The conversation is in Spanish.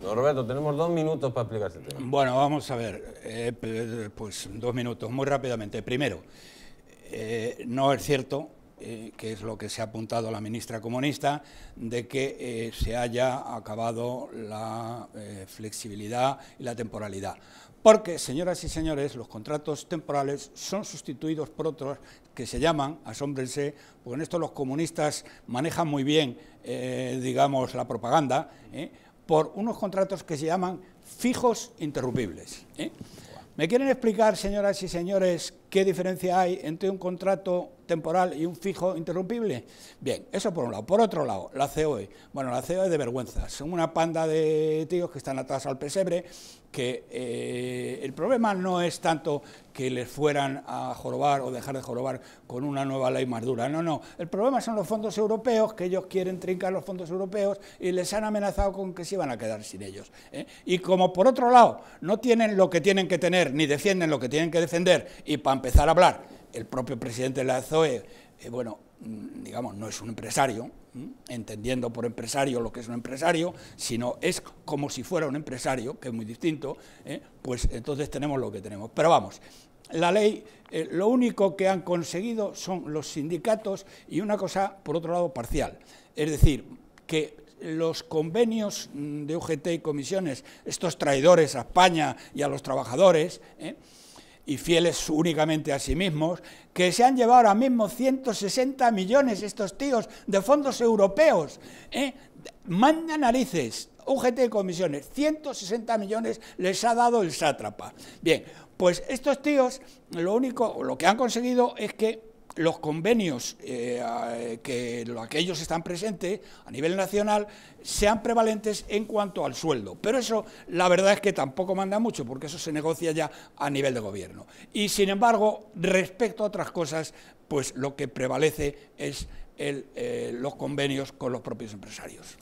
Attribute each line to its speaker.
Speaker 1: Roberto, tenemos dos minutos para explicar este tema. Bueno, vamos a ver, eh, pues dos minutos, muy rápidamente. Primero, eh, no es cierto, eh, que es lo que se ha apuntado la ministra comunista, de que se haya acabado la flexibilidad y la temporalidad. Porque, señoras y señores, los contratos temporales son sustituidos por otros que se llaman, asómbrense, porque en esto los comunistas manejan muy bien, digamos, la propaganda, por unos contratos que se llaman fijos interrumpibles. ¿eh? ¿Me quieren explicar, señoras y señores, qué diferencia hay entre un contrato temporal y un fijo interrumpible? Bien, eso por un lado. Por otro lado, la COE. Bueno, la COE de vergüenza. Son una panda de tíos que están atrás al pesebre, que eh, el problema no es tanto que les fueran a jorobar o dejar de jorobar con una nueva ley más dura. No, no. El problema son los fondos europeos, que ellos quieren trincar los fondos europeos y les han amenazado con que se iban a quedar sin ellos. ¿eh? Y como por otro lado no tienen lo que tienen que tener, ni defienden lo que tienen que defender y para empezar a hablar, el propio presidente de la ZOE, eh, bueno, mm, digamos, no es un empresario, entendiendo por empresario lo que es un empresario, sino es como si fuera un empresario, que es muy distinto, ¿eh? pues entonces tenemos lo que tenemos. Pero vamos, la ley, eh, lo único que han conseguido son los sindicatos y una cosa, por otro lado, parcial. Es decir, que los convenios mm, de UGT y comisiones, estos traidores a España y a los trabajadores, ¿eh? y fieles únicamente a sí mismos, que se han llevado ahora mismo 160 millones estos tíos de fondos europeos. ¿eh? Manda narices, UGT y comisiones, 160 millones les ha dado el sátrapa. Bien, pues estos tíos lo único, lo que han conseguido es que los convenios eh, que aquellos están presentes a nivel nacional sean prevalentes en cuanto al sueldo. Pero eso la verdad es que tampoco manda mucho porque eso se negocia ya a nivel de gobierno. Y sin embargo, respecto a otras cosas, pues lo que prevalece es eh, los convenios con los propios empresarios.